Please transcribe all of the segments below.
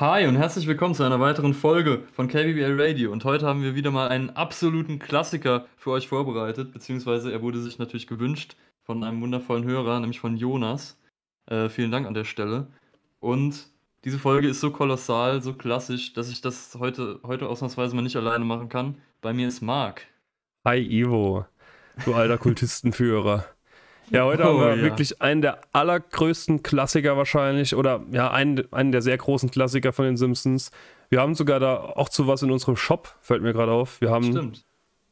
Hi und herzlich willkommen zu einer weiteren Folge von KBBL Radio. Und heute haben wir wieder mal einen absoluten Klassiker für euch vorbereitet, beziehungsweise er wurde sich natürlich gewünscht von einem wundervollen Hörer, nämlich von Jonas. Äh, vielen Dank an der Stelle. Und diese Folge ist so kolossal, so klassisch, dass ich das heute, heute ausnahmsweise mal nicht alleine machen kann. Bei mir ist Marc. Hi Ivo, du alter Kultistenführer. Ja, heute oh, haben wir ja. wirklich einen der allergrößten Klassiker wahrscheinlich oder ja, einen, einen der sehr großen Klassiker von den Simpsons. Wir haben sogar da auch zu was in unserem Shop, fällt mir gerade auf. Wir haben, Stimmt.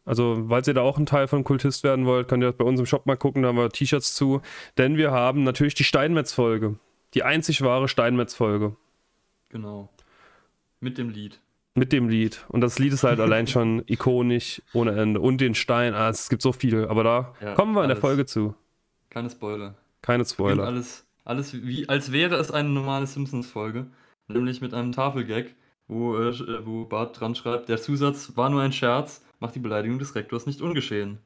Also, falls ihr da auch ein Teil von Kultist werden wollt, könnt ihr das bei uns im Shop mal gucken, da haben wir T-Shirts zu. Denn wir haben natürlich die Steinmetz-Folge. Die einzig wahre Steinmetz-Folge. Genau. Mit dem Lied. Mit dem Lied. Und das Lied ist halt allein schon ikonisch ohne Ende. Und den Stein. Ah, es gibt so viel. Aber da ja, kommen wir in alles. der Folge zu. Keine Spoiler. Keine Spoiler. Alles, alles wie, als wäre es eine normale Simpsons-Folge. Nämlich mit einem Tafelgag, wo, äh, wo Bart dran schreibt, der Zusatz war nur ein Scherz, macht die Beleidigung des Rektors nicht ungeschehen.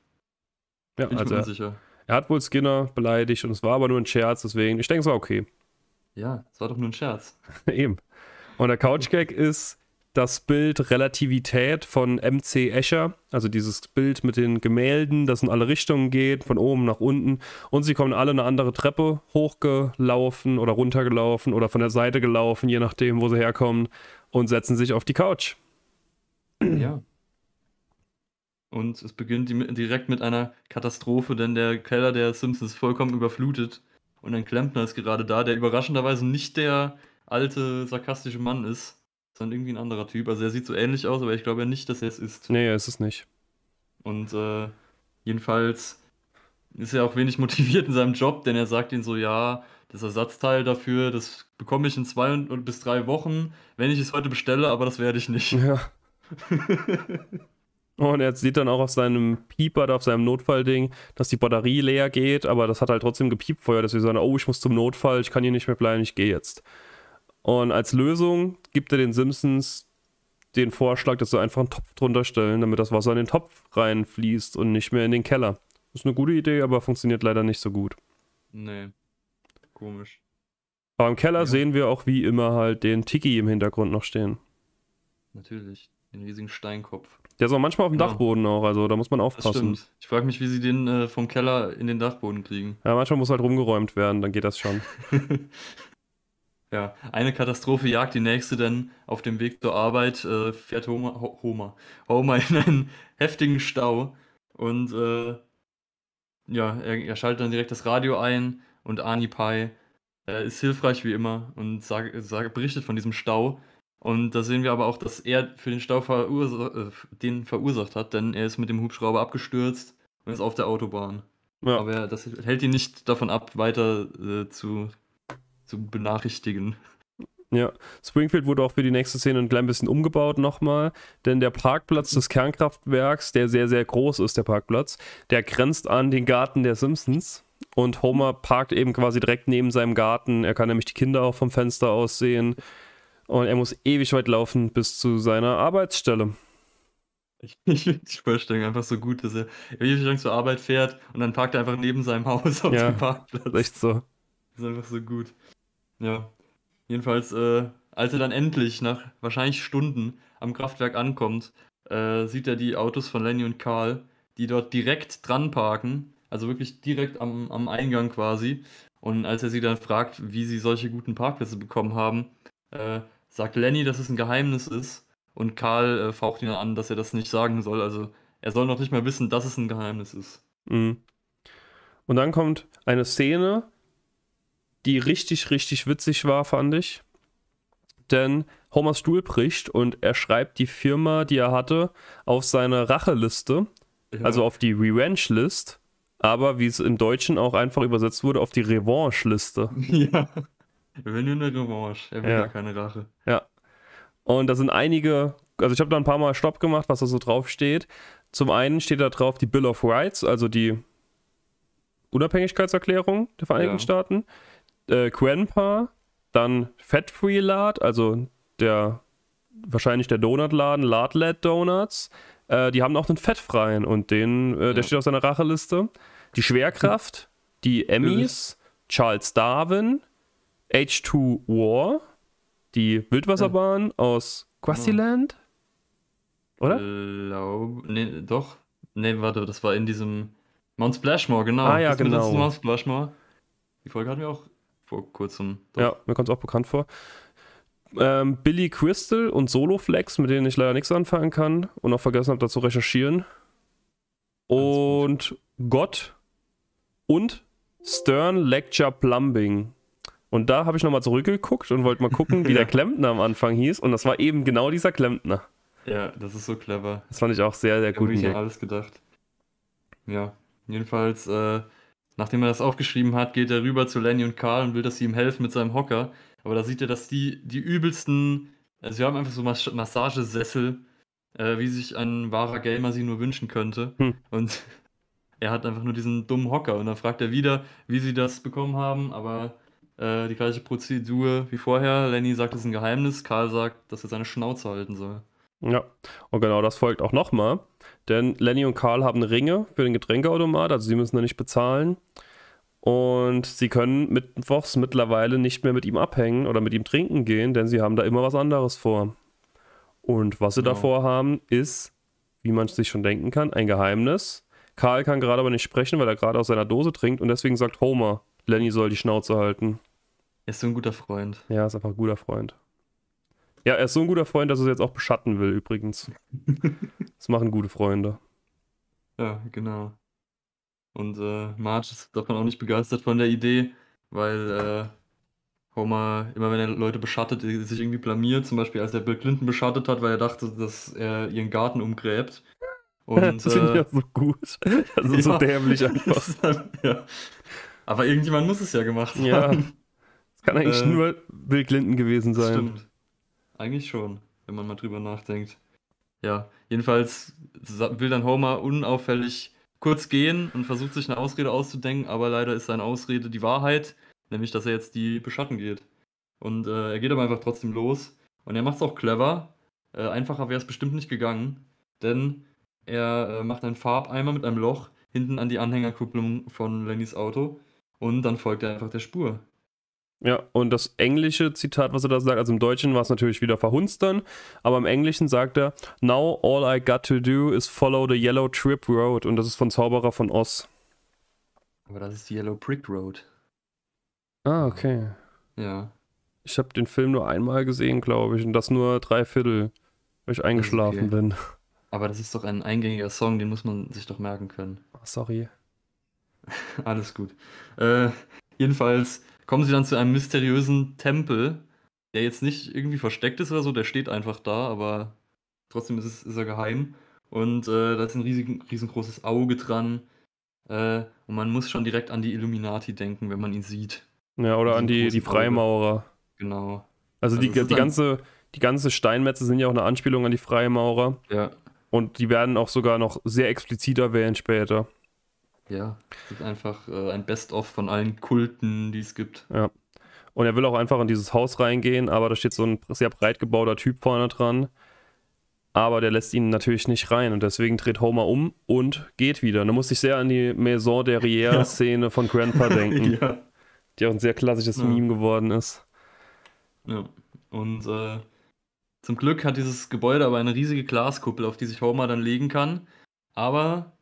Ja, Bin also ich also mir er hat wohl Skinner beleidigt und es war aber nur ein Scherz, deswegen, ich denke, es war okay. Ja, es war doch nur ein Scherz. Eben. Und der Couch-Gag ist, das Bild Relativität von MC Escher, also dieses Bild mit den Gemälden, das in alle Richtungen geht, von oben nach unten. Und sie kommen alle eine andere Treppe hochgelaufen oder runtergelaufen oder von der Seite gelaufen, je nachdem, wo sie herkommen, und setzen sich auf die Couch. Ja. Und es beginnt direkt mit einer Katastrophe, denn der Keller der Simpsons ist vollkommen überflutet. Und ein Klempner ist gerade da, der überraschenderweise nicht der alte, sarkastische Mann ist dann irgendwie ein anderer Typ. Also er sieht so ähnlich aus, aber ich glaube ja nicht, dass er es ist. Nee, er ist es nicht. Und äh, jedenfalls ist er auch wenig motiviert in seinem Job, denn er sagt ihnen so, ja, das Ersatzteil dafür, das bekomme ich in zwei bis drei Wochen, wenn ich es heute bestelle, aber das werde ich nicht. Ja. Und er sieht dann auch auf seinem Pieper, auf seinem Notfallding, dass die Batterie leer geht, aber das hat halt trotzdem gepiept vorher, dass wir sagen, oh, ich muss zum Notfall, ich kann hier nicht mehr bleiben, ich gehe jetzt. Und als Lösung gibt er den Simpsons den Vorschlag, dass sie einfach einen Topf drunter stellen, damit das Wasser in den Topf reinfließt und nicht mehr in den Keller. Ist eine gute Idee, aber funktioniert leider nicht so gut. Nee. Komisch. Aber im Keller ja. sehen wir auch wie immer halt den Tiki im Hintergrund noch stehen. Natürlich. Den riesigen Steinkopf. Der ist auch manchmal auf dem genau. Dachboden auch, also da muss man aufpassen. Das stimmt. Ich frage mich, wie sie den äh, vom Keller in den Dachboden kriegen. Ja, manchmal muss halt rumgeräumt werden, dann geht das schon. Ja, eine Katastrophe jagt die nächste, denn auf dem Weg zur Arbeit äh, fährt Homer, Homer, Homer in einen heftigen Stau und äh, ja, er, er schaltet dann direkt das Radio ein und Arnie Pai äh, ist hilfreich wie immer und sag, sag, berichtet von diesem Stau. Und da sehen wir aber auch, dass er für den Stau verursa- äh, den verursacht hat, denn er ist mit dem Hubschrauber abgestürzt und ist auf der Autobahn. Ja. Aber das hält ihn nicht davon ab, weiter äh, zu zu benachrichtigen. Ja, Springfield wurde auch für die nächste Szene ein klein bisschen umgebaut nochmal, denn der Parkplatz des Kernkraftwerks, der sehr, sehr groß ist, der Parkplatz, der grenzt an den Garten der Simpsons. Und Homer parkt eben quasi direkt neben seinem Garten. Er kann nämlich die Kinder auch vom Fenster aus sehen. Und er muss ewig weit laufen bis zu seiner Arbeitsstelle. Ich, finde die Spurstellung einfach so gut, dass er ewig lang zur Arbeit fährt und dann parkt er einfach neben seinem Haus auf ja, dem Parkplatz. Echt so. Das ist einfach so gut. Ja. Jedenfalls, äh, als er dann endlich nach wahrscheinlich Stunden am Kraftwerk ankommt, äh, sieht er die Autos von Lenny und Karl, die dort direkt dran parken, also wirklich direkt am, am Eingang quasi. Und als er sie dann fragt, wie sie solche guten Parkplätze bekommen haben, äh, sagt Lenny, dass es ein Geheimnis ist. Und Karl äh, faucht ihn dann an, dass er das nicht sagen soll. Also er soll noch nicht mal wissen, dass es ein Geheimnis ist. Mhm. Und dann kommt eine Szene, die richtig, richtig witzig war, fand ich. Denn Homers Stuhl bricht und er schreibt die Firma, die er hatte, auf seine Racheliste, ja. also auf die Revenge-List, aber wie es im Deutschen auch einfach übersetzt wurde, auf die Revanche-Liste. Ja. Er will nur eine Revanche, er will ja keine Rache. Ja. Und da sind einige, also ich habe da ein paar Mal Stopp gemacht, was da so drauf steht. Zum einen steht da drauf die Bill of Rights, also die Unabhängigkeitserklärung der Vereinigten ja. Staaten äh, Quenpa, dann Fat Free Lard, also der wahrscheinlich der Donutladen Lardlet Donuts. Äh, die haben auch einen fettfreien und den, äh, der steht auf seiner Racheliste. Die Schwerkraft, die Emmys, Charles Darwin, H2 War, die Wildwasserbahn ja. aus Quasiland. Oder? Glaub, nee, doch. Nee, warte, das war in diesem Mount Splashmore, genau. Ah ja, das genau. Mount Splashmore. Die Folge hatten wir auch vor kurzem. Doch. Ja, mir kommt es auch bekannt vor. Ähm, Billy Crystal und Solo Flex, mit denen ich leider nichts anfangen kann und auch vergessen habe, dazu recherchieren. Und Gott und Stern Lecture Plumbing. Und da habe ich nochmal zurückgeguckt und wollte mal gucken, wie ja. der Klempner am Anfang hieß. Und das war eben genau dieser Klempner. Ja, das ist so clever. Das fand ich auch sehr, sehr gut. ich ja alles gedacht. Ja, jedenfalls äh, Nachdem er das aufgeschrieben hat, geht er rüber zu Lenny und Carl und will, dass sie ihm helfen mit seinem Hocker. Aber da sieht er, dass die, die übelsten, also sie haben einfach so Mas Massagesessel, äh, wie sich ein wahrer Gamer sie nur wünschen könnte. Hm. Und er hat einfach nur diesen dummen Hocker. Und dann fragt er wieder, wie sie das bekommen haben, aber äh, die gleiche Prozedur wie vorher. Lenny sagt, es ist ein Geheimnis. Karl sagt, dass er seine Schnauze halten soll. Ja, und genau das folgt auch nochmal. Denn Lenny und Karl haben Ringe für den Getränkeautomat, also sie müssen da nicht bezahlen. Und sie können mittwochs mittlerweile nicht mehr mit ihm abhängen oder mit ihm trinken gehen, denn sie haben da immer was anderes vor. Und was sie genau. davor haben, ist, wie man sich schon denken kann, ein Geheimnis. Karl kann gerade aber nicht sprechen, weil er gerade aus seiner Dose trinkt und deswegen sagt Homer, Lenny soll die Schnauze halten. Er Ist so ein guter Freund. Ja, ist einfach ein guter Freund. Ja, er ist so ein guter Freund, dass er es jetzt auch beschatten will, übrigens. das machen gute Freunde. Ja, genau. Und äh, Marge ist davon auch nicht begeistert von der Idee, weil äh, Homer, immer wenn er Leute beschattet, sich irgendwie blamiert. Zum Beispiel, als er Bill Clinton beschattet hat, weil er dachte, dass er ihren Garten umgräbt. Und, das finde ich äh, ja so gut. Also ja, so dämlich einfach. Dann, ja. Aber irgendjemand muss es ja gemacht haben. Ja. Es kann eigentlich äh, nur Bill Clinton gewesen sein. Stimmt. Eigentlich schon, wenn man mal drüber nachdenkt. Ja, jedenfalls will dann Homer unauffällig kurz gehen und versucht sich eine Ausrede auszudenken, aber leider ist seine Ausrede die Wahrheit, nämlich dass er jetzt die beschatten geht. Und äh, er geht aber einfach trotzdem los. Und er macht es auch clever. Äh, einfacher wäre es bestimmt nicht gegangen, denn er äh, macht einen Farbeimer mit einem Loch hinten an die Anhängerkupplung von Lennys Auto und dann folgt er einfach der Spur. Ja, und das englische Zitat, was er da sagt, also im Deutschen war es natürlich wieder verhunstern, aber im Englischen sagt er, Now all I got to do is follow the Yellow Trip Road und das ist von Zauberer von Oz. Aber das ist die Yellow Brick Road. Ah, okay. Ja. Ich habe den Film nur einmal gesehen, glaube ich, und das nur drei Viertel, weil ich eingeschlafen okay. bin. Aber das ist doch ein eingängiger Song, den muss man sich doch merken können. Oh, sorry. Alles gut. Äh, jedenfalls kommen sie dann zu einem mysteriösen Tempel, der jetzt nicht irgendwie versteckt ist oder so, der steht einfach da, aber trotzdem ist, es, ist er geheim. Und äh, da ist ein riesig, riesengroßes Auge dran. Äh, und man muss schon direkt an die Illuminati denken, wenn man ihn sieht. Ja, oder an die, die Freimaurer. Auge. Genau. Also, also die, die, ganze, die ganze Steinmetze sind ja auch eine Anspielung an die Freimaurer. Ja. Und die werden auch sogar noch sehr explizit erwähnt später. Ja, es ist einfach äh, ein Best-of von allen Kulten, die es gibt. Ja. Und er will auch einfach in dieses Haus reingehen, aber da steht so ein sehr breit gebauter Typ vorne dran. Aber der lässt ihn natürlich nicht rein und deswegen dreht Homer um und geht wieder. Da muss ich sehr an die Maison derrière-Szene ja. von Grandpa denken, ja. die auch ein sehr klassisches ja. Meme geworden ist. Ja, und äh, zum Glück hat dieses Gebäude aber eine riesige Glaskuppel, auf die sich Homer dann legen kann. Aber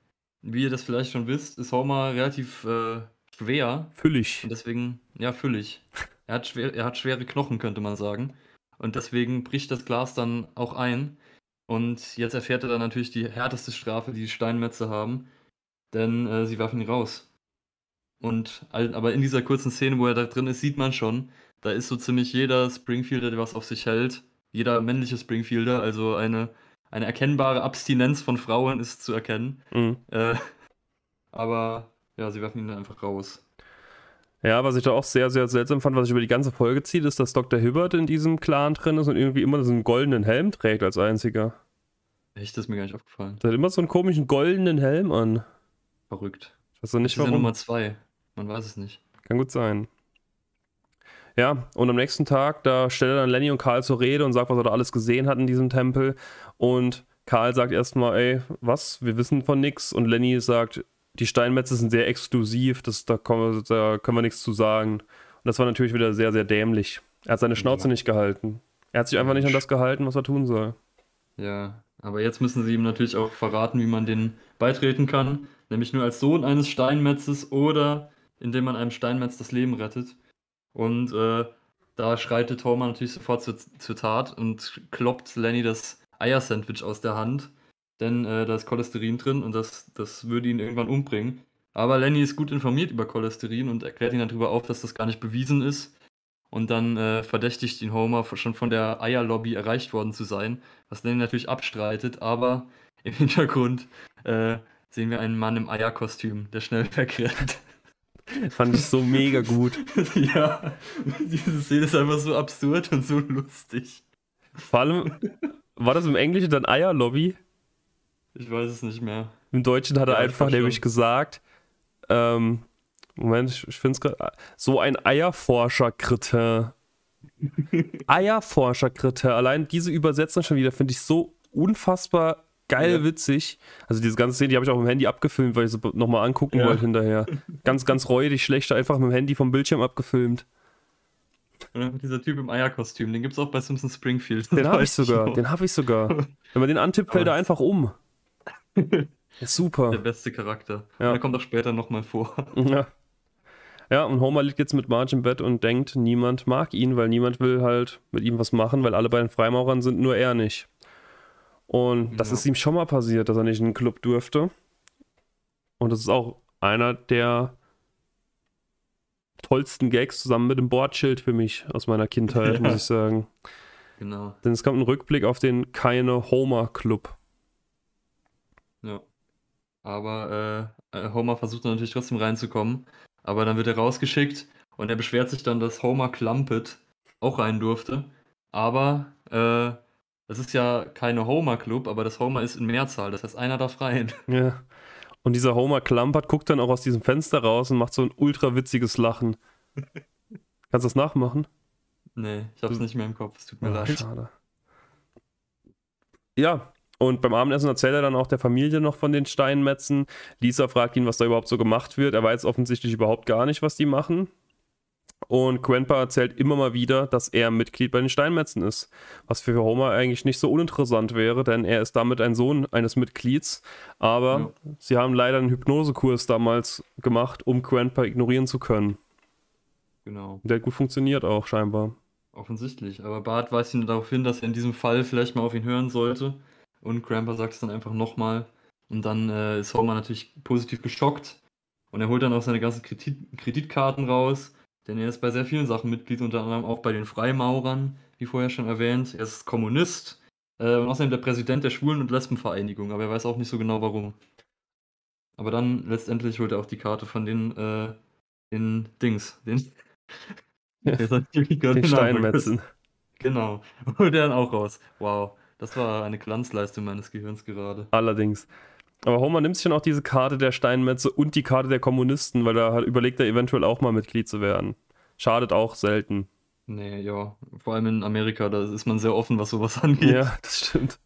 wie ihr das vielleicht schon wisst, ist Homer relativ äh, schwer. Füllig. Und deswegen, ja, füllig. Er hat, schwer, er hat schwere Knochen, könnte man sagen. Und deswegen bricht das Glas dann auch ein. Und jetzt erfährt er dann natürlich die härteste Strafe, die die Steinmetze haben. Denn äh, sie werfen ihn raus. Und aber in dieser kurzen Szene, wo er da drin ist, sieht man schon, da ist so ziemlich jeder Springfielder, der was auf sich hält, jeder männliche Springfielder, also eine eine erkennbare Abstinenz von Frauen ist zu erkennen. Mhm. Äh, aber ja, sie werfen ihn dann einfach raus. Ja, was ich da auch sehr, sehr seltsam fand, was ich über die ganze Folge zieht, ist, dass Dr. Hibbert in diesem Clan drin ist und irgendwie immer so einen goldenen Helm trägt als einziger. Echt, das ist mir gar nicht aufgefallen. Der hat immer so einen komischen goldenen Helm an. Verrückt. Ich weiß nicht, das warum. Ist ja Nummer zwei. Man weiß es nicht. Kann gut sein. Ja, und am nächsten Tag, da stellt er dann Lenny und Karl zur Rede und sagt, was er da alles gesehen hat in diesem Tempel. Und Karl sagt erstmal, ey, was? Wir wissen von nichts. Und Lenny sagt, die Steinmetze sind sehr exklusiv, das, da, kommen, da können wir nichts zu sagen. Und das war natürlich wieder sehr, sehr dämlich. Er hat seine Schnauze ja. nicht gehalten. Er hat sich einfach nicht an das gehalten, was er tun soll. Ja, aber jetzt müssen sie ihm natürlich auch verraten, wie man den beitreten kann. Nämlich nur als Sohn eines Steinmetzes oder indem man einem Steinmetz das Leben rettet. Und äh, da schreitet Homer natürlich sofort zur, zur Tat und kloppt Lenny das Eiersandwich aus der Hand, denn äh, da ist Cholesterin drin und das, das würde ihn irgendwann umbringen. Aber Lenny ist gut informiert über Cholesterin und erklärt ihn darüber auf, dass das gar nicht bewiesen ist. Und dann äh, verdächtigt ihn Homer schon von der Eierlobby erreicht worden zu sein, was Lenny natürlich abstreitet, aber im Hintergrund äh, sehen wir einen Mann im Eierkostüm, der schnell wegrennt. Fand ich so mega gut. ja, diese Szene ist einfach so absurd und so lustig. Vor allem, war das im Englischen dann Eierlobby? Ich weiß es nicht mehr. Im Deutschen hat er ja, einfach nämlich gesagt, ähm, Moment, ich, ich finde es gerade, so ein Eierforscher-Kritter. Eierforscher-Kritter, allein diese Übersetzung schon wieder finde ich so unfassbar geil ja. witzig. Also diese ganze Szene, die habe ich auch mit dem Handy abgefilmt, weil ich sie nochmal angucken ja. wollte hinterher. Ganz, ganz räudig schlecht, einfach mit dem Handy vom Bildschirm abgefilmt. Und dann dieser Typ im Eierkostüm, den gibt es auch bei Simpson Springfield. Den habe ich sogar, den habe ich sogar. Wenn man den antippt, fällt er einfach um. super. Der beste Charakter. Ja. Der kommt auch später nochmal vor. Ja. ja, und Homer liegt jetzt mit Marge im Bett und denkt, niemand mag ihn, weil niemand will halt mit ihm was machen, weil alle beiden Freimaurern sind, nur er nicht. Und das ist ihm schon mal passiert, dass er nicht in den Club durfte. Und das ist auch einer der tollsten Gags zusammen mit dem Bordschild für mich aus meiner Kindheit, ja. muss ich sagen. Genau. Denn es kommt ein Rückblick auf den Keine Homer Club. Ja. Aber äh, äh Homer versucht dann natürlich trotzdem reinzukommen. Aber dann wird er rausgeschickt und er beschwert sich dann, dass Homer Clumpet auch rein durfte. Aber äh, das ist ja keine Homer-Club, aber das Homer ist in Mehrzahl. Das heißt, einer darf rein. Ja. Und dieser Homer klampert, guckt dann auch aus diesem Fenster raus und macht so ein ultra witziges Lachen. Kannst du das nachmachen? Nee, ich hab's nicht mehr im Kopf. Es tut mir oh, leid. Schade. Ja, und beim Abendessen erzählt er dann auch der Familie noch von den Steinmetzen. Lisa fragt ihn, was da überhaupt so gemacht wird. Er weiß offensichtlich überhaupt gar nicht, was die machen. Und Grandpa erzählt immer mal wieder, dass er Mitglied bei den Steinmetzen ist. Was für Homer eigentlich nicht so uninteressant wäre, denn er ist damit ein Sohn eines Mitglieds. Aber ja. sie haben leider einen Hypnosekurs damals gemacht, um Grandpa ignorieren zu können. Genau. Der hat gut funktioniert auch scheinbar. Offensichtlich. Aber Bart weist ihn darauf hin, dass er in diesem Fall vielleicht mal auf ihn hören sollte. Und Grandpa sagt es dann einfach nochmal. Und dann äh, ist Homer natürlich positiv geschockt. Und er holt dann auch seine ganzen Kredit Kreditkarten raus denn er ist bei sehr vielen Sachen Mitglied, unter anderem auch bei den Freimaurern, wie vorher schon erwähnt. Er ist Kommunist äh, und außerdem der Präsident der Schwulen- und Lesbenvereinigung, aber er weiß auch nicht so genau warum. Aber dann letztendlich holt er auch die Karte von den, äh, den Dings, den, den Steinmetzen. Genau, holt er dann auch raus. Wow, das war eine Glanzleistung meines Gehirns gerade. Allerdings. Aber Homer nimmt sich dann auch diese Karte der Steinmetze und die Karte der Kommunisten, weil da überlegt er eventuell auch mal Mitglied zu werden. Schadet auch selten. Nee, ja. Vor allem in Amerika, da ist man sehr offen, was sowas angeht. Ja, das stimmt.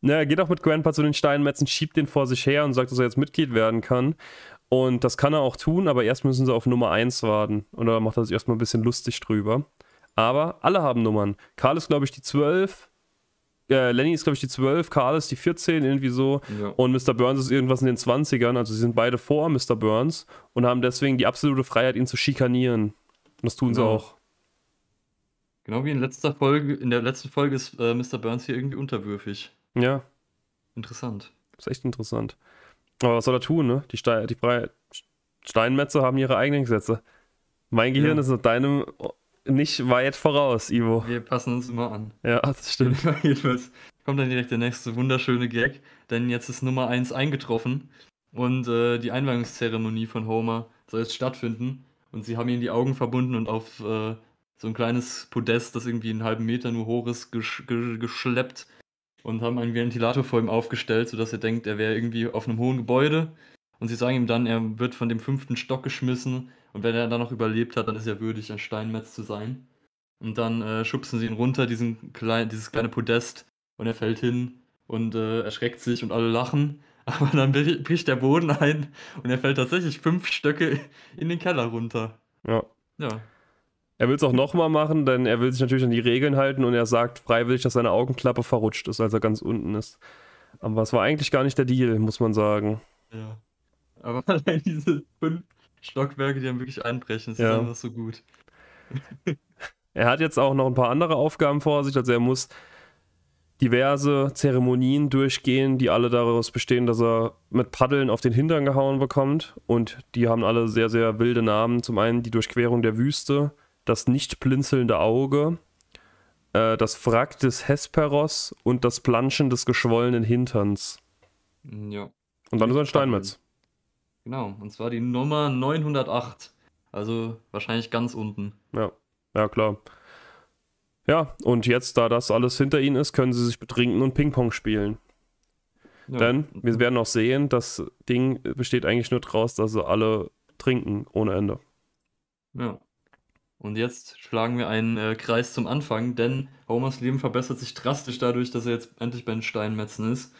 Naja, er geht auch mit Grandpa zu den Steinmetzen, schiebt den vor sich her und sagt, dass er jetzt Mitglied werden kann. Und das kann er auch tun, aber erst müssen sie auf Nummer 1 warten. Und da macht er sich erstmal ein bisschen lustig drüber. Aber alle haben Nummern. Karl ist, glaube ich, die 12, äh, Lenny ist, glaube ich, die 12, Karl ist die 14, irgendwie so. Ja. Und Mr. Burns ist irgendwas in den 20ern. Also sie sind beide vor Mr. Burns und haben deswegen die absolute Freiheit, ihn zu schikanieren. Und das tun genau. sie auch. Genau wie in letzter Folge, in der letzten Folge ist äh, Mr. Burns hier irgendwie unterwürfig. Ja. Interessant. ist echt interessant. Aber was soll er tun, ne? Die, Ste die Steinmetze haben ihre eigenen Gesetze. Mein Gehirn ja. ist nach deinem nicht weit voraus, Ivo. Wir passen uns immer an. Ja, das stimmt. Jedenfalls kommt dann direkt der nächste wunderschöne Gag, denn jetzt ist Nummer 1 eingetroffen und äh, die Einweihungszeremonie von Homer soll jetzt stattfinden und sie haben ihm die Augen verbunden und auf äh, so ein kleines Podest, das irgendwie einen halben Meter nur hoch ist, gesch gesch geschleppt und haben einen Ventilator vor ihm aufgestellt, sodass er denkt, er wäre irgendwie auf einem hohen Gebäude und sie sagen ihm dann, er wird von dem fünften Stock geschmissen und wenn er dann noch überlebt hat, dann ist er würdig, ein Steinmetz zu sein. Und dann äh, schubsen sie ihn runter, diesen klein, dieses kleine Podest, und er fällt hin und äh, erschreckt sich und alle lachen. Aber dann bricht der Boden ein und er fällt tatsächlich fünf Stöcke in den Keller runter. Ja. Ja. Er will es auch nochmal machen, denn er will sich natürlich an die Regeln halten und er sagt freiwillig, dass seine Augenklappe verrutscht ist, als er ganz unten ist. Aber es war eigentlich gar nicht der Deal, muss man sagen. Ja. Aber allein diese fünf Stockwerke, die dann wirklich einbrechen, das ja. einfach so gut. er hat jetzt auch noch ein paar andere Aufgaben vor sich. Also er muss diverse Zeremonien durchgehen, die alle daraus bestehen, dass er mit Paddeln auf den Hintern gehauen bekommt. Und die haben alle sehr, sehr wilde Namen. Zum einen die Durchquerung der Wüste, das nicht blinzelnde Auge, äh, das Wrack des Hesperos und das Planschen des geschwollenen Hinterns. Ja. Und dann ist er ein Steinmetz. Genau, und zwar die Nummer 908. Also wahrscheinlich ganz unten. Ja, ja klar. Ja, und jetzt, da das alles hinter ihnen ist, können sie sich betrinken und Ping-Pong spielen. Ja. Denn wir werden auch sehen, das Ding besteht eigentlich nur daraus, dass sie alle trinken ohne Ende. Ja. Und jetzt schlagen wir einen äh, Kreis zum Anfang, denn Homers Leben verbessert sich drastisch dadurch, dass er jetzt endlich bei den Steinmetzen ist.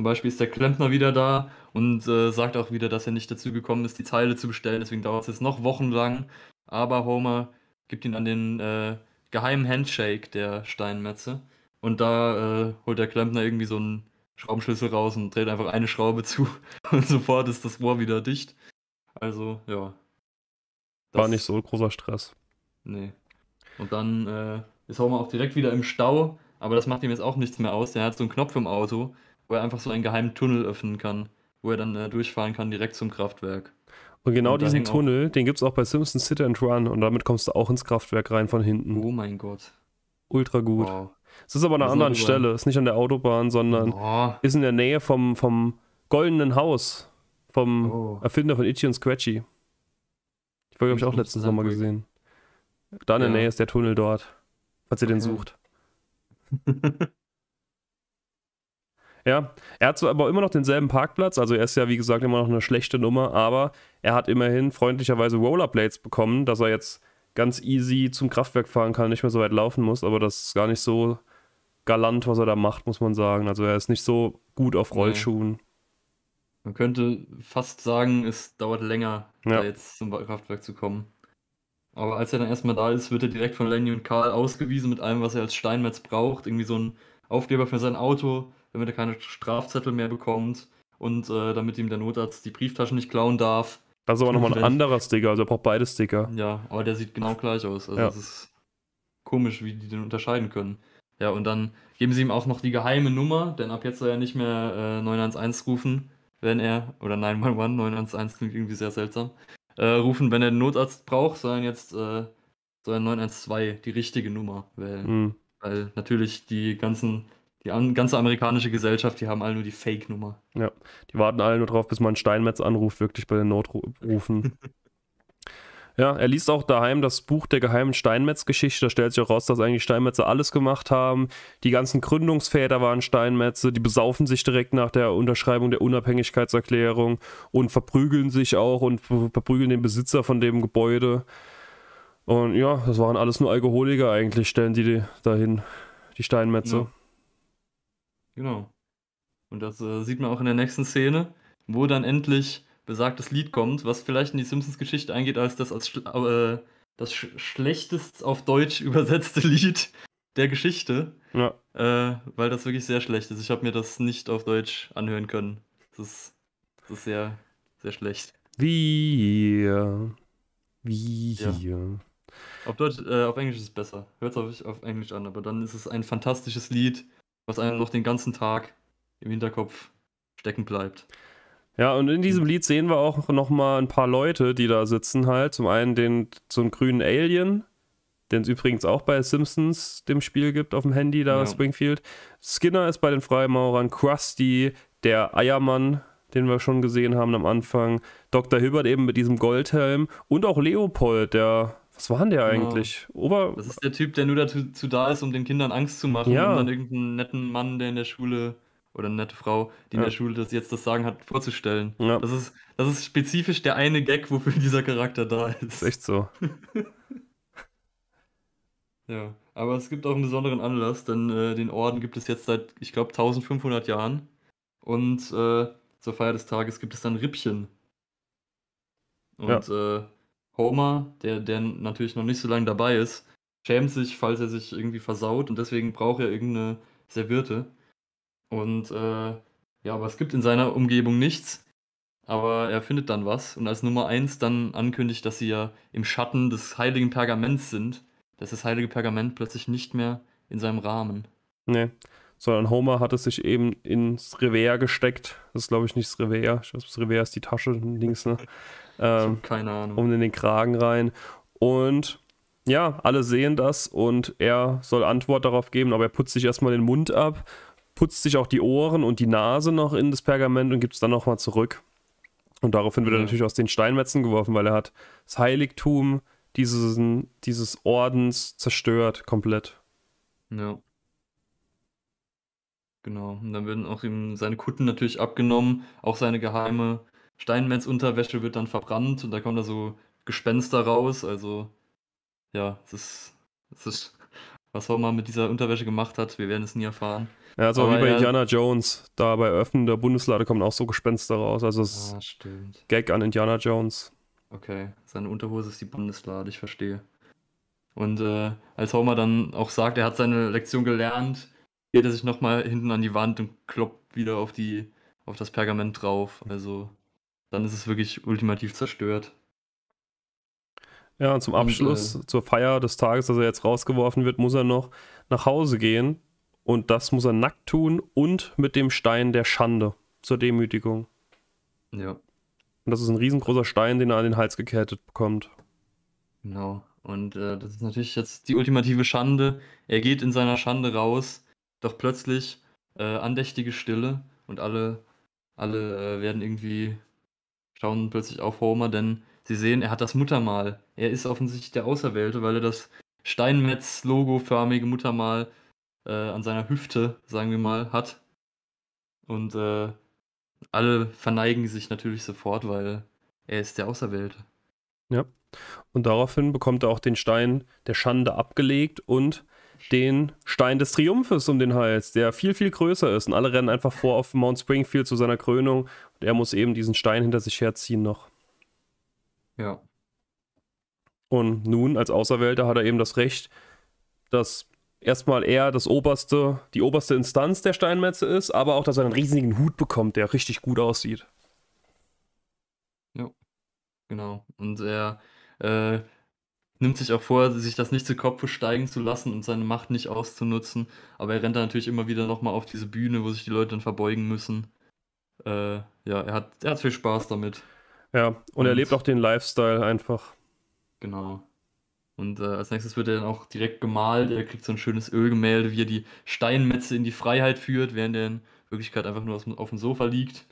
Zum Beispiel ist der Klempner wieder da und äh, sagt auch wieder, dass er nicht dazu gekommen ist, die Zeile zu bestellen. Deswegen dauert es jetzt noch wochenlang. Aber Homer gibt ihn an den äh, geheimen Handshake der Steinmetze. Und da äh, holt der Klempner irgendwie so einen Schraubenschlüssel raus und dreht einfach eine Schraube zu. Und sofort ist das Rohr wieder dicht. Also, ja. War nicht so großer Stress. Nee. Und dann äh, ist Homer auch direkt wieder im Stau. Aber das macht ihm jetzt auch nichts mehr aus. Der hat so einen Knopf im Auto wo er einfach so einen geheimen Tunnel öffnen kann, wo er dann äh, durchfahren kann direkt zum Kraftwerk. Und genau und diesen Tunnel, auch... den gibt es auch bei Simpsons Sit and Run und damit kommst du auch ins Kraftwerk rein von hinten. Oh mein Gott. Ultra gut. Wow. Es ist aber an einer anderen überall. Stelle, ist nicht an der Autobahn, sondern oh. ist in der Nähe vom, vom Goldenen Haus, vom oh. Erfinder von Itchy und Scratchy. Die Folge habe ich auch letzten Sommer gesehen. Da in der Nähe ist der Tunnel dort, falls ihr okay. den sucht. Ja, er hat zwar aber immer noch denselben Parkplatz, also er ist ja wie gesagt immer noch eine schlechte Nummer, aber er hat immerhin freundlicherweise Rollerblades bekommen, dass er jetzt ganz easy zum Kraftwerk fahren kann, nicht mehr so weit laufen muss, aber das ist gar nicht so galant, was er da macht, muss man sagen. Also er ist nicht so gut auf Rollschuhen. Man könnte fast sagen, es dauert länger, ja. da jetzt zum Kraftwerk zu kommen. Aber als er dann erstmal da ist, wird er direkt von Lenny und Karl ausgewiesen mit allem, was er als Steinmetz braucht. Irgendwie so ein Aufkleber für sein Auto, damit er keine Strafzettel mehr bekommt und äh, damit ihm der Notarzt die Brieftasche nicht klauen darf. Das ist aber nochmal ein anderer Sticker, also er braucht beide Sticker. Ja, aber der sieht genau gleich aus. Also ja. das ist komisch, wie die den unterscheiden können. Ja, und dann geben sie ihm auch noch die geheime Nummer, denn ab jetzt soll er nicht mehr äh, 911 rufen, wenn er, oder 911, 911 klingt irgendwie sehr seltsam, äh, rufen, wenn er den Notarzt braucht, sondern jetzt äh, soll er 912, die richtige Nummer wählen. Mhm. Weil natürlich die ganzen die an, ganze amerikanische Gesellschaft, die haben alle nur die Fake-Nummer. Ja, die warten alle nur drauf, bis man Steinmetz anruft, wirklich bei den Notrufen. ja, er liest auch daheim das Buch der geheimen Steinmetz-Geschichte. Da stellt sich auch raus, dass eigentlich Steinmetze alles gemacht haben. Die ganzen Gründungsväter waren Steinmetze. Die besaufen sich direkt nach der Unterschreibung der Unabhängigkeitserklärung und verprügeln sich auch und verprügeln den Besitzer von dem Gebäude. Und ja, das waren alles nur Alkoholiker eigentlich, stellen die, dahin, die Steinmetze. Ja. Genau. Und das äh, sieht man auch in der nächsten Szene, wo dann endlich besagtes Lied kommt, was vielleicht in die Simpsons-Geschichte eingeht als das als äh, das sch schlechtest auf Deutsch übersetzte Lied der Geschichte. Ja. Äh, weil das wirklich sehr schlecht ist. Ich habe mir das nicht auf Deutsch anhören können. Das ist, das ist sehr, sehr schlecht. Wir. Wir. Ja. Auf Deutsch, äh, auf Englisch ist es besser. Hört es auf, auf Englisch an, aber dann ist es ein fantastisches Lied was einem noch den ganzen Tag im Hinterkopf stecken bleibt. Ja, und in diesem Lied sehen wir auch nochmal ein paar Leute, die da sitzen halt. Zum einen den, so einen grünen Alien, den es übrigens auch bei Simpsons dem Spiel gibt auf dem Handy da ja. Springfield. Skinner ist bei den Freimaurern, Krusty, der Eiermann, den wir schon gesehen haben am Anfang, Dr. Hibbert eben mit diesem Goldhelm und auch Leopold, der was war denn der genau. eigentlich? Genau. Ober. Das ist der Typ, der nur dazu da ist, um den Kindern Angst zu machen ja. und dann irgendeinen netten Mann, der in der Schule oder eine nette Frau, die ja. in der Schule das jetzt das Sagen hat, vorzustellen. Ja. Das, ist, das ist spezifisch der eine Gag, wofür dieser Charakter da ist. ist echt so. ja, aber es gibt auch einen besonderen Anlass, denn äh, den Orden gibt es jetzt seit, ich glaube, 1500 Jahren. Und äh, zur Feier des Tages gibt es dann Rippchen. Und ja. äh, Homer, der, der natürlich noch nicht so lange dabei ist, schämt sich, falls er sich irgendwie versaut und deswegen braucht er irgendeine Serviette. Und äh, ja, aber es gibt in seiner Umgebung nichts. Aber er findet dann was und als Nummer 1 dann ankündigt, dass sie ja im Schatten des heiligen Pergaments sind, dass das heilige Pergament plötzlich nicht mehr in seinem Rahmen. Nee, sondern Homer hat es sich eben ins Revers gesteckt. Das ist, glaube ich, nicht das Revers. Ich weiß, das Revers ist die Tasche, links, ne? Ähm, keine Ahnung. Um in den Kragen rein. Und ja, alle sehen das und er soll Antwort darauf geben, aber er putzt sich erstmal den Mund ab, putzt sich auch die Ohren und die Nase noch in das Pergament und gibt es dann nochmal zurück. Und daraufhin wird ja. er natürlich aus den Steinmetzen geworfen, weil er hat das Heiligtum diesen, dieses Ordens zerstört komplett. Ja. Genau. Und dann werden auch ihm seine Kutten natürlich abgenommen, auch seine geheime Steinmans Unterwäsche wird dann verbrannt und da kommen da so Gespenster raus. Also, ja, es ist, es ist was Homer mit dieser Unterwäsche gemacht hat, wir werden es nie erfahren. Ja, also Aber wie bei ja, Indiana Jones, da bei Öffnen der Bundeslade kommen auch so Gespenster raus. Also es ah, stimmt. Gag an Indiana Jones. Okay, seine Unterhose ist die Bundeslade, ich verstehe. Und äh, als Homer dann auch sagt, er hat seine Lektion gelernt, geht er sich nochmal hinten an die Wand und kloppt wieder auf die auf das Pergament drauf. Also dann ist es wirklich ultimativ zerstört. Ja, und zum Abschluss, und, äh, zur Feier des Tages, dass er jetzt rausgeworfen wird, muss er noch nach Hause gehen. Und das muss er nackt tun und mit dem Stein der Schande zur Demütigung. Ja. Und das ist ein riesengroßer Stein, den er an den Hals gekettet bekommt. Genau. Und äh, das ist natürlich jetzt die ultimative Schande. Er geht in seiner Schande raus, doch plötzlich äh, andächtige Stille und alle, alle äh, werden irgendwie schauen plötzlich auf Homer, denn sie sehen, er hat das Muttermal. Er ist offensichtlich der Auserwählte, weil er das Steinmetz-Logo-förmige Muttermal äh, an seiner Hüfte, sagen wir mal, hat. Und äh, alle verneigen sich natürlich sofort, weil er ist der Auserwählte. Ja. Und daraufhin bekommt er auch den Stein der Schande abgelegt und den Stein des Triumphes um den Hals, der viel, viel größer ist. Und alle rennen einfach vor auf Mount Springfield zu seiner Krönung. Und er muss eben diesen Stein hinter sich herziehen noch. Ja. Und nun, als Auserwählter, hat er eben das Recht, dass erstmal er das oberste, die oberste Instanz der Steinmetze ist, aber auch, dass er einen riesigen Hut bekommt, der richtig gut aussieht. Ja, genau. Und er äh, nimmt sich auch vor, sich das nicht zu Kopf steigen zu lassen und seine Macht nicht auszunutzen. Aber er rennt dann natürlich immer wieder nochmal auf diese Bühne, wo sich die Leute dann verbeugen müssen. Äh, ja, er hat, er hat viel Spaß damit. Ja, und, und er lebt auch den Lifestyle einfach. Genau. Und äh, als nächstes wird er dann auch direkt gemalt. Er kriegt so ein schönes Ölgemälde, wie er die Steinmetze in die Freiheit führt, während er in Wirklichkeit einfach nur auf dem Sofa liegt.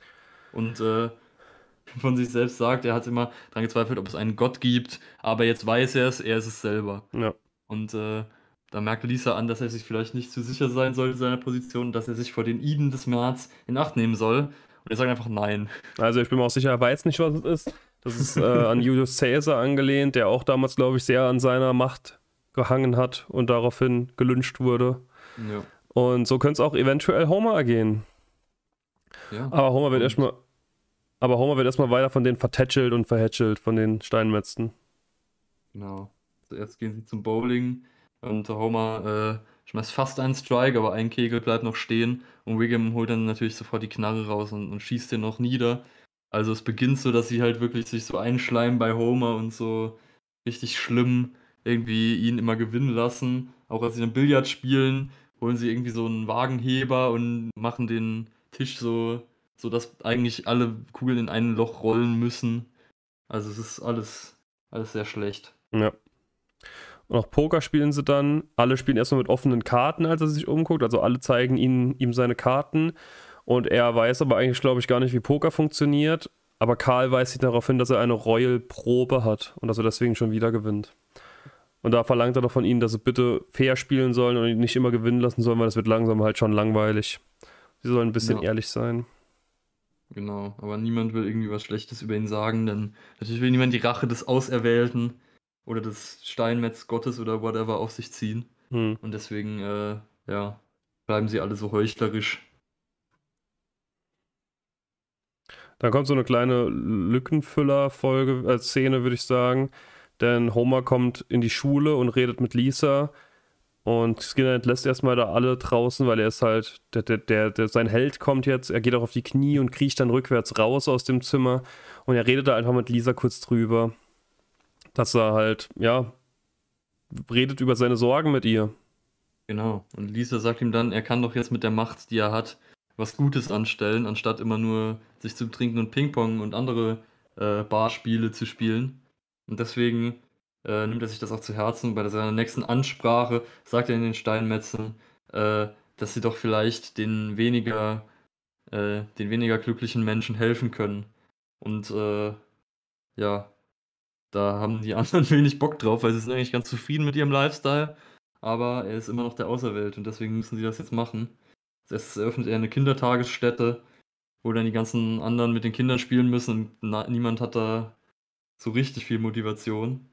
Und äh, von sich selbst sagt, er hat immer daran gezweifelt, ob es einen Gott gibt, aber jetzt weiß er es, er ist es selber. Ja. Und äh, da merkt Lisa an, dass er sich vielleicht nicht zu sicher sein sollte seiner Position, dass er sich vor den Iden des März in Acht nehmen soll. Und er sagt einfach nein. Also ich bin mir auch sicher, er weiß nicht, was es ist. Das ist äh, an Julius Caesar angelehnt, der auch damals, glaube ich, sehr an seiner Macht gehangen hat und daraufhin gelünscht wurde. Ja. Und so könnte es auch eventuell Homer ergehen. Ja. Aber Homer wird erstmal aber Homer wird erstmal weiter von denen vertätschelt und verhätschelt, von den Steinmetzen. Genau. Zuerst gehen sie zum Bowling und Homer äh, schmeißt fast einen Strike, aber ein Kegel bleibt noch stehen. Und Wiggum holt dann natürlich sofort die Knarre raus und, und schießt den noch nieder. Also es beginnt so, dass sie halt wirklich sich so einschleimen bei Homer und so richtig schlimm irgendwie ihn immer gewinnen lassen. Auch als sie dann Billard spielen, holen sie irgendwie so einen Wagenheber und machen den Tisch so sodass eigentlich alle Kugeln in ein Loch rollen müssen. Also es ist alles, alles sehr schlecht. Ja. Und auch Poker spielen sie dann. Alle spielen erstmal mit offenen Karten, als er sich umguckt. Also alle zeigen ihn, ihm seine Karten. Und er weiß aber eigentlich, glaube ich, gar nicht, wie Poker funktioniert. Aber Karl weist sich darauf hin, dass er eine Royal-Probe hat und dass er deswegen schon wieder gewinnt. Und da verlangt er doch von ihnen, dass sie bitte fair spielen sollen und ihn nicht immer gewinnen lassen sollen, weil das wird langsam halt schon langweilig. Sie sollen ein bisschen ja. ehrlich sein. Genau, aber niemand will irgendwie was Schlechtes über ihn sagen, denn natürlich will niemand die Rache des Auserwählten oder des Steinmetz Gottes oder whatever auf sich ziehen. Hm. Und deswegen, äh, ja, bleiben sie alle so heuchlerisch. Dann kommt so eine kleine Lückenfüller-Folge, äh, Szene, würde ich sagen. Denn Homer kommt in die Schule und redet mit Lisa und Skinner lässt erstmal da alle draußen, weil er ist halt, der, der, der, sein Held kommt jetzt, er geht auch auf die Knie und kriecht dann rückwärts raus aus dem Zimmer. Und er redet da einfach mit Lisa kurz drüber, dass er halt, ja, redet über seine Sorgen mit ihr. Genau. Und Lisa sagt ihm dann, er kann doch jetzt mit der Macht, die er hat, was Gutes anstellen, anstatt immer nur sich zu trinken und Ping-Pong und andere äh, Barspiele zu spielen. Und deswegen äh, nimmt er sich das auch zu Herzen. Bei seiner nächsten Ansprache sagt er in den Steinmetzen, äh, dass sie doch vielleicht den weniger, äh, den weniger glücklichen Menschen helfen können. Und äh, ja, da haben die anderen wenig Bock drauf, weil sie sind eigentlich ganz zufrieden mit ihrem Lifestyle. Aber er ist immer noch der Außerwelt und deswegen müssen sie das jetzt machen. Erst eröffnet er eine Kindertagesstätte, wo dann die ganzen anderen mit den Kindern spielen müssen und niemand hat da so richtig viel Motivation.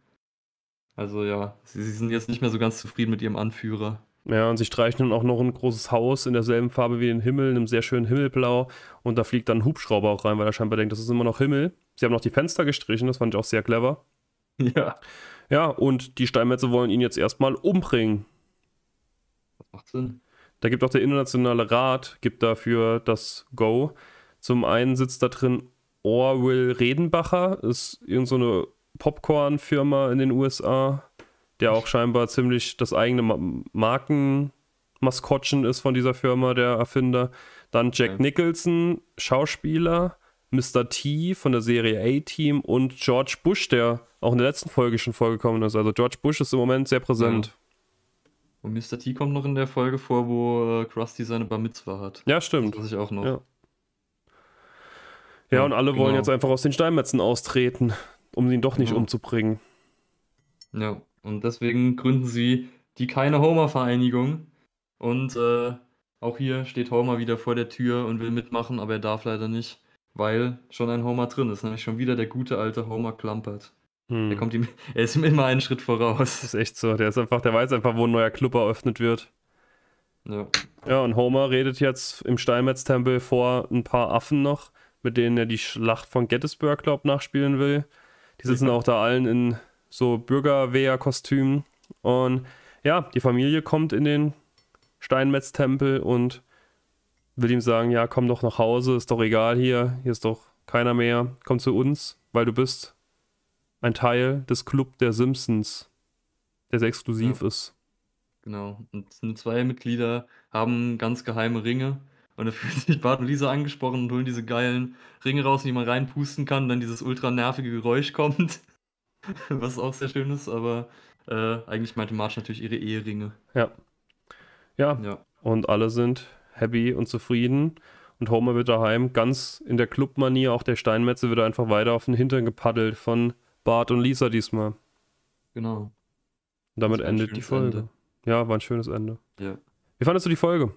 Also ja, sie, sie sind jetzt nicht mehr so ganz zufrieden mit ihrem Anführer. Ja, und sie streichen dann auch noch ein großes Haus in derselben Farbe wie den Himmel, in einem sehr schönen Himmelblau. Und da fliegt dann ein Hubschrauber auch rein, weil er scheinbar denkt, das ist immer noch Himmel. Sie haben noch die Fenster gestrichen, das fand ich auch sehr clever. Ja. Ja, und die Steinmetze wollen ihn jetzt erstmal umbringen. Das macht Sinn. Da gibt auch der Internationale Rat, gibt dafür das Go. Zum einen sitzt da drin Orwell Redenbacher, ist irgendeine so Popcorn-Firma in den USA, der auch scheinbar ziemlich das eigene Markenmaskottchen ist von dieser Firma, der Erfinder. Dann Jack Nicholson, Schauspieler, Mr. T von der Serie A-Team und George Bush, der auch in der letzten Folge schon vorgekommen ist. Also George Bush ist im Moment sehr präsent. Mhm. Und Mr. T kommt noch in der Folge vor, wo äh, Krusty seine Bar Mitzwa hat. Ja, stimmt. Das weiß ich auch noch. Ja, ja, ja und alle genau. wollen jetzt einfach aus den Steinmetzen austreten um ihn doch nicht ja. umzubringen. Ja, und deswegen gründen sie die Keine Homer-Vereinigung. Und äh, auch hier steht Homer wieder vor der Tür und will mitmachen, aber er darf leider nicht, weil schon ein Homer drin ist. Nämlich schon wieder der gute alte Homer Klampert. Hm. Er, kommt ihm, er ist ihm immer einen Schritt voraus. Das ist echt so. Der, ist einfach, der weiß einfach, wo ein neuer Club eröffnet wird. Ja. ja, und Homer redet jetzt im Steinmetz-Tempel vor ein paar Affen noch, mit denen er die Schlacht von Gettysburg, glaub nachspielen will. Die sitzen auch da allen in so Bürgerwehrkostümen. Und ja, die Familie kommt in den Steinmetz-Tempel und will ihm sagen, ja, komm doch nach Hause, ist doch egal hier, hier ist doch keiner mehr, komm zu uns, weil du bist ein Teil des Club der Simpsons, der sehr exklusiv ja. ist. Genau, und zwei Mitglieder haben ganz geheime Ringe, und da fühlen sich Bart und Lisa angesprochen und holen diese geilen Ringe raus, die man reinpusten kann. Und dann dieses ultra nervige Geräusch kommt. Was auch sehr schön ist, aber äh, eigentlich meinte Marge natürlich ihre Eheringe. Ja. ja. Ja. Und alle sind happy und zufrieden. Und Homer wird daheim ganz in der Clubmanier, auch der Steinmetze, wird einfach weiter auf den Hintern gepaddelt von Bart und Lisa diesmal. Genau. Und damit endet die Folge. Ende. Ja, war ein schönes Ende. Ja. Wie fandest du die Folge?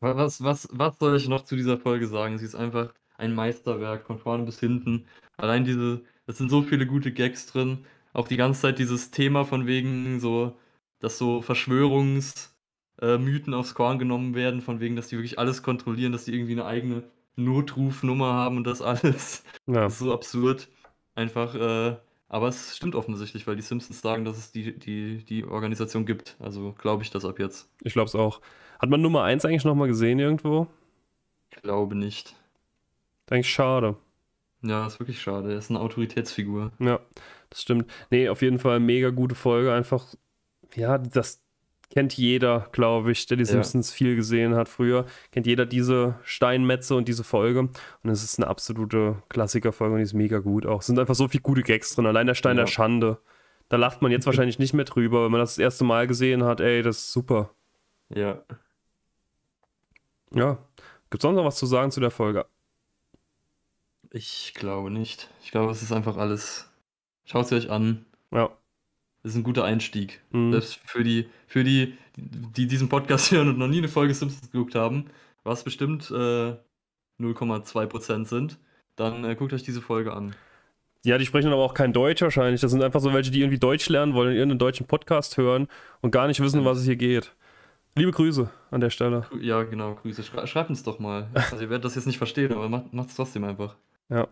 Aber was, was, was soll ich noch zu dieser Folge sagen? Sie ist einfach ein Meisterwerk von vorne bis hinten. Allein diese, es sind so viele gute Gags drin. Auch die ganze Zeit dieses Thema von wegen so, dass so Verschwörungsmythen äh, aufs Korn genommen werden, von wegen, dass die wirklich alles kontrollieren, dass die irgendwie eine eigene Notrufnummer haben und das alles. Ja. Das ist so absurd. Einfach, äh, aber es stimmt offensichtlich, weil die Simpsons sagen, dass es die, die, die Organisation gibt. Also glaube ich das ab jetzt. Ich glaube es auch. Hat man Nummer 1 eigentlich nochmal gesehen irgendwo? Ich glaube nicht. Eigentlich schade. Ja, ist wirklich schade. Er ist eine Autoritätsfigur. Ja, das stimmt. Nee, auf jeden Fall mega gute Folge. Einfach, ja, das kennt jeder, glaube ich, der die ja. Simpsons viel gesehen hat früher. Kennt jeder diese Steinmetze und diese Folge. Und es ist eine absolute Klassikerfolge und die ist mega gut auch. Es sind einfach so viele gute Gags drin. Allein der Stein ja. der Schande. Da lacht man jetzt wahrscheinlich nicht mehr drüber, wenn man das, das erste Mal gesehen hat. Ey, das ist super. Ja. Ja. Gibt es sonst noch was zu sagen zu der Folge? Ich glaube nicht. Ich glaube, es ist einfach alles. Schaut es euch an. Ja. Das ist ein guter Einstieg. Mhm. Selbst für die, für die, die diesen Podcast hören und noch nie eine Folge Simpsons geguckt haben, was bestimmt äh, 0,2% sind, dann äh, guckt euch diese Folge an. Ja, die sprechen aber auch kein Deutsch wahrscheinlich. Das sind einfach so welche, die irgendwie Deutsch lernen wollen, irgendeinen deutschen Podcast hören und gar nicht wissen, mhm. was es hier geht. Liebe Grüße an der Stelle. Ja, genau, Grüße. Schrei schreibt uns doch mal. Also ihr werdet das jetzt nicht verstehen, aber macht es trotzdem einfach. Ja.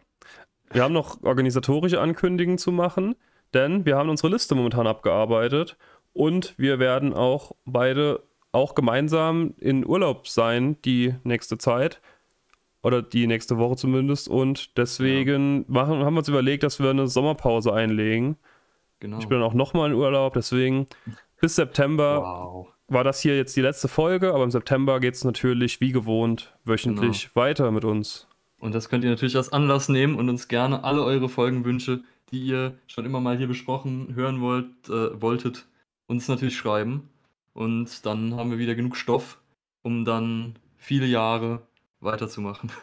Wir haben noch organisatorische Ankündigungen zu machen, denn wir haben unsere Liste momentan abgearbeitet und wir werden auch beide auch gemeinsam in Urlaub sein die nächste Zeit oder die nächste Woche zumindest und deswegen ja. machen, haben wir uns überlegt, dass wir eine Sommerpause einlegen. Genau. Ich bin dann auch nochmal in Urlaub, deswegen bis September wow war das hier jetzt die letzte Folge, aber im September geht es natürlich wie gewohnt wöchentlich genau. weiter mit uns. Und das könnt ihr natürlich als Anlass nehmen und uns gerne alle eure Folgenwünsche, die ihr schon immer mal hier besprochen hören wollt, äh, wolltet, uns natürlich schreiben. Und dann haben wir wieder genug Stoff, um dann viele Jahre weiterzumachen.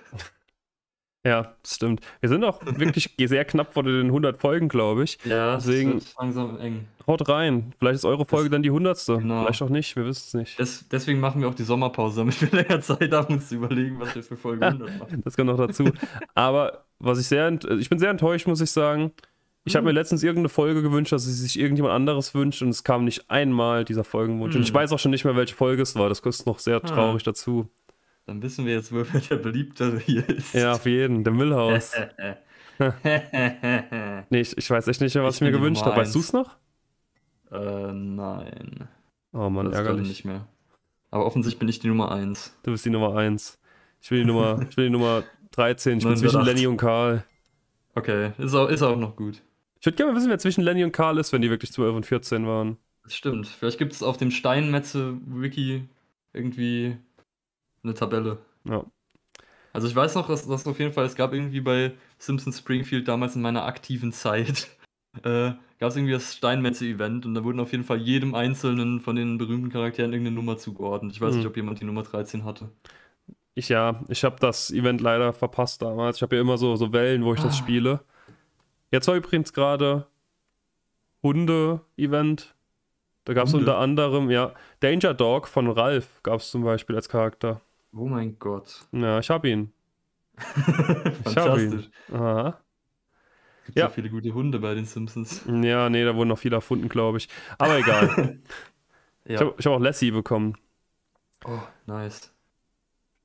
Ja, stimmt. Wir sind auch wirklich sehr knapp vor den 100 Folgen, glaube ich. Ja, Deswegen, das wird langsam eng. Haut rein. Vielleicht ist eure Folge das, dann die 100. Genau. Vielleicht auch nicht, wir wissen es nicht. Das, deswegen machen wir auch die Sommerpause, damit wir länger Zeit haben, uns zu überlegen, was wir für Folge 100 machen. das kommt noch dazu. Aber was ich sehr, ich bin sehr enttäuscht, muss ich sagen. Ich habe mhm. mir letztens irgendeine Folge gewünscht, dass sie sich irgendjemand anderes wünscht und es kam nicht einmal dieser Folgenwunsch. Mm. Und mhm. ich weiß auch schon nicht mehr, welche Folge es war. Das kostet noch sehr ah. traurig ah. dazu. Dann wissen wir jetzt, wer der Beliebtere hier ist. Ja, auf jeden, der Müllhaus. nee, ich, ich, weiß echt nicht mehr, was ich, ich mir gewünscht habe. Weißt du es noch? Äh, nein. Oh Mann, das ärgerlich. nicht mehr. Aber offensichtlich bin ich die Nummer 1. Du bist die Nummer 1. Ich bin die Nummer, ich bin die Nummer 13. Ich bin zwischen Lenny und Karl. Okay, ist auch, ist auch noch gut. Ich würde gerne wissen, wer zwischen Lenny und Karl ist, wenn die wirklich 12 und 14 waren. Das stimmt. Vielleicht gibt es auf dem Steinmetze-Wiki irgendwie eine Tabelle. Ja. Also ich weiß noch, dass, dass auf jeden Fall, es gab irgendwie bei Simpson Springfield damals in meiner aktiven Zeit, äh, gab es irgendwie das Steinmetze-Event und da wurden auf jeden Fall jedem einzelnen von den berühmten Charakteren irgendeine Nummer zugeordnet. Ich weiß mhm. nicht, ob jemand die Nummer 13 hatte. Ich ja, ich habe das Event leider verpasst damals. Ich habe ja immer so, so Wellen, wo ich ah. das spiele. Jetzt war übrigens gerade Hunde-Event. Da gab es unter anderem, ja, Danger Dog von Ralf gab es zum Beispiel als Charakter. Oh mein Gott. Ja, ich hab ihn. Fantastisch. Ich hab ihn. Aha. Gibt ja. So viele gute Hunde bei den Simpsons. Ja, nee, da wurden noch viele erfunden, glaube ich. Aber egal. ja. Ich habe hab auch Lassie bekommen. Oh, nice.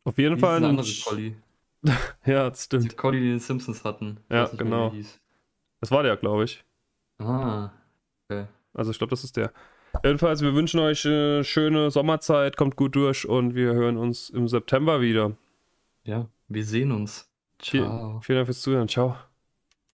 Auf jeden Fall. Ein anderes Sch Collie. ja, das stimmt. Die Collie, die den Simpsons hatten. Ich ja, genau. Das war der, glaube ich. Ah, okay. Also ich glaube, das ist der. Jedenfalls, wir wünschen euch eine äh, schöne Sommerzeit, kommt gut durch und wir hören uns im September wieder. Ja, wir sehen uns. Ciao. Vielen, vielen Dank fürs Zuhören. Ciao.